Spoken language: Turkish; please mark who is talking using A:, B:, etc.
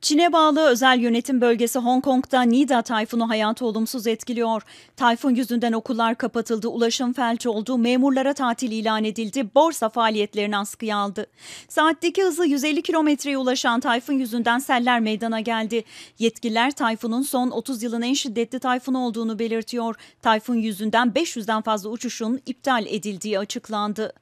A: Çin'e bağlı özel yönetim bölgesi Hong Kong'da Nida tayfunu hayatı olumsuz etkiliyor. Tayfun yüzünden okullar kapatıldı, ulaşım felç oldu, memurlara tatil ilan edildi, borsa faaliyetlerini askıya aldı. Saatteki hızı 150 kilometreye ulaşan tayfun yüzünden seller meydana geldi. Yetkililer tayfunun son 30 yılın en şiddetli tayfun olduğunu belirtiyor. Tayfun yüzünden 500'den fazla uçuşun iptal edildiği açıklandı.